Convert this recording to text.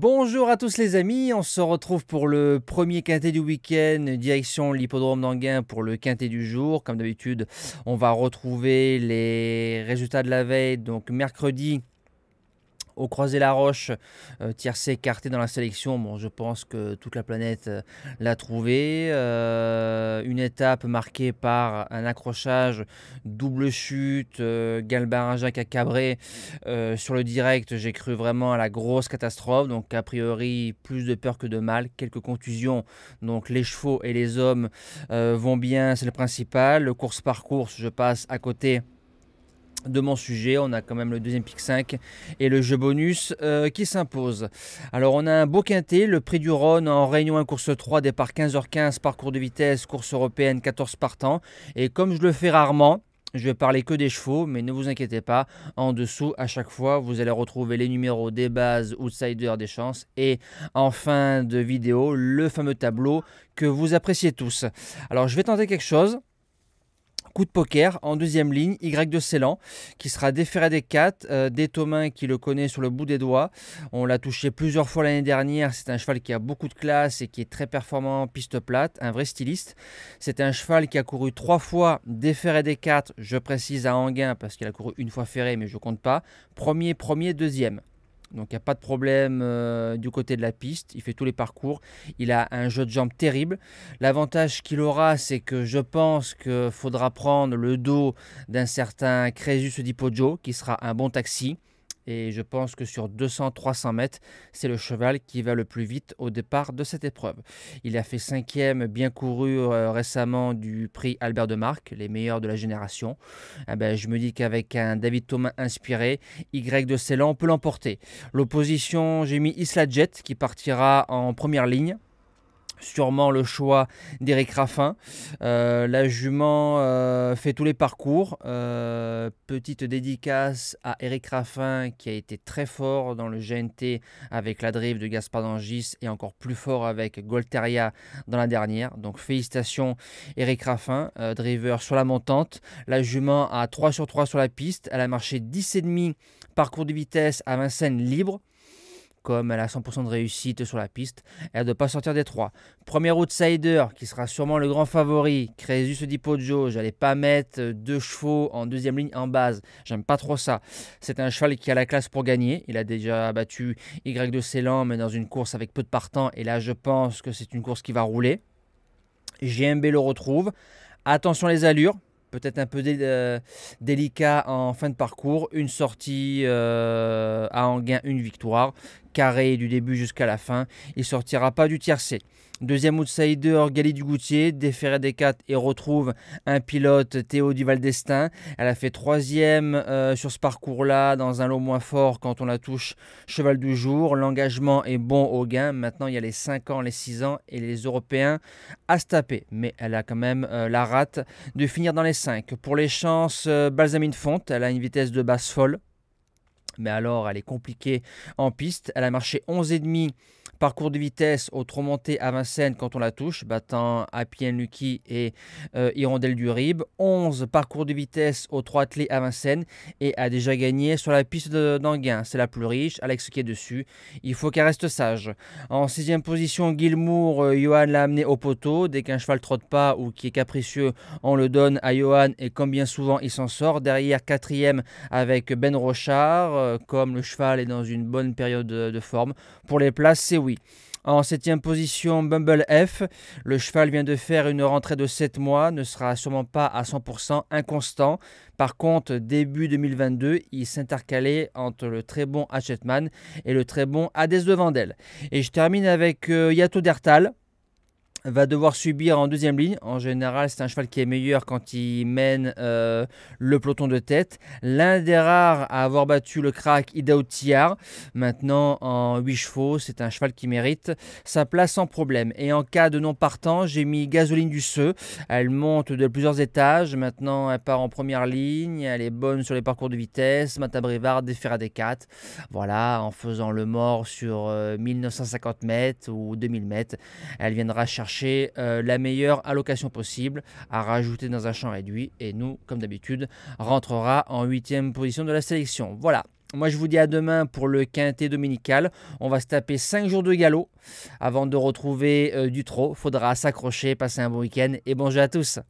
Bonjour à tous les amis, on se retrouve pour le premier quintet du week-end, direction l'hippodrome d'Anguin pour le quintet du jour. Comme d'habitude, on va retrouver les résultats de la veille, donc mercredi au croisé la roche, euh, écarté dans la sélection. Bon, je pense que toute la planète euh, l'a trouvé. Euh, une étape marquée par un accrochage, double chute, euh, Galbarin-Jacques à Cabré sur le direct. J'ai cru vraiment à la grosse catastrophe. Donc a priori plus de peur que de mal, quelques contusions. Donc les chevaux et les hommes vont bien, c'est le principal. Le course par course, je passe à côté de mon sujet. On a quand même le deuxième pick 5 et le jeu bonus euh, qui s'impose. Alors on a un beau quintet, le prix du Rhône en Réunion 1 course 3, départ 15h15, parcours de vitesse, course européenne 14 partants. Et comme je le fais rarement, je vais parler que des chevaux, mais ne vous inquiétez pas, en dessous, à chaque fois, vous allez retrouver les numéros des bases, outsiders des chances, et en fin de vidéo, le fameux tableau que vous appréciez tous. Alors je vais tenter quelque chose, coup de poker en deuxième ligne, Y de Ceylan, qui sera déféré des 4, euh, des qui le connaît sur le bout des doigts. On l'a touché plusieurs fois l'année dernière, c'est un cheval qui a beaucoup de classe et qui est très performant piste plate, un vrai styliste. C'est un cheval qui a couru trois fois déféré des 4, je précise à Anguin parce qu'il a couru une fois ferré mais je compte pas. Premier, premier, deuxième. Donc il n'y a pas de problème euh, du côté de la piste, il fait tous les parcours, il a un jeu de jambes terrible. L'avantage qu'il aura, c'est que je pense qu'il faudra prendre le dos d'un certain Crésus Di qui sera un bon taxi. Et je pense que sur 200-300 mètres, c'est le cheval qui va le plus vite au départ de cette épreuve. Il a fait cinquième, bien couru euh, récemment du prix Albert de Marc, les meilleurs de la génération. Ah ben, je me dis qu'avec un David Thomas inspiré, Y de Célan peut l'emporter. L'opposition, j'ai mis Isla Jet qui partira en première ligne sûrement le choix d'Eric Raffin. Euh, la jument euh, fait tous les parcours. Euh, petite dédicace à Eric Raffin qui a été très fort dans le GNT avec la drive de Gaspard Dangis et encore plus fort avec Golteria dans la dernière. Donc félicitations Eric Raffin, driver sur la montante. La jument a 3 sur 3 sur la piste. Elle a marché 10,5 parcours de vitesse à Vincennes libre comme elle a 100% de réussite sur la piste, elle ne doit pas sortir des trois. Premier outsider, qui sera sûrement le grand favori, Crésus Di Je j'allais pas mettre deux chevaux en deuxième ligne en base, j'aime pas trop ça. C'est un cheval qui a la classe pour gagner, il a déjà battu Y de Ceylan, mais dans une course avec peu de partants, et là je pense que c'est une course qui va rouler. GMB le retrouve. Attention les allures, peut-être un peu euh, délicat en fin de parcours. Une sortie euh, à en gain, une victoire carré du début jusqu'à la fin. Il sortira pas du tiercé. Deuxième outsider, du Goutier, déféré des 4 et retrouve un pilote Théo Duval Elle a fait troisième euh, sur ce parcours-là dans un lot moins fort quand on la touche cheval du jour. L'engagement est bon au gain. Maintenant, il y a les 5 ans, les 6 ans et les Européens à se taper. Mais elle a quand même euh, la rate de finir dans les 5. Pour les chances, euh, Balsamine Fonte, elle a une vitesse de basse folle mais alors elle est compliquée en piste. Elle a marché 11,5 Parcours de vitesse au monté à Vincennes quand on la touche, battant Appien Lucky et euh, Hirondelle du Rib. 11 parcours de vitesse au Trois à Vincennes et a déjà gagné sur la piste d'Anguin. C'est la plus riche, Alex qui est dessus. Il faut qu'elle reste sage. En sixième position, Gilmour, euh, Johan l'a amené au poteau. Dès qu'un cheval trotte pas ou qui est capricieux, on le donne à Johan et comme bien souvent, il s'en sort. Derrière, quatrième avec Ben Rochard. Euh, comme le cheval est dans une bonne période de, forme. Pour les placer. c'est en septième position, Bumble F. Le cheval vient de faire une rentrée de 7 mois, ne sera sûrement pas à 100% inconstant. Par contre, début 2022, il s'intercalait entre le très bon Hachetman et le très bon Hades de Vandel. Et je termine avec euh, Yato Dertal va devoir subir en deuxième ligne. En général, c'est un cheval qui est meilleur quand il mène euh, le peloton de tête. L'un des rares à avoir battu le crack Idao maintenant en 8 chevaux, c'est un cheval qui mérite sa place sans problème. Et en cas de non partant, j'ai mis Gasoline du Seu. Elle monte de plusieurs étages. Maintenant, elle part en première ligne. Elle est bonne sur les parcours de vitesse. Matabrivard, Déferra des 4. Voilà, en faisant le mort sur 1950 euh, mètres ou 2000 mètres, elle viendra chercher euh, la meilleure allocation possible à rajouter dans un champ réduit et nous, comme d'habitude, rentrera en huitième position de la sélection. Voilà. Moi, je vous dis à demain pour le quintet dominical. On va se taper 5 jours de galop avant de retrouver euh, du trop. Faudra s'accrocher, passer un bon week-end et bon jeu à tous.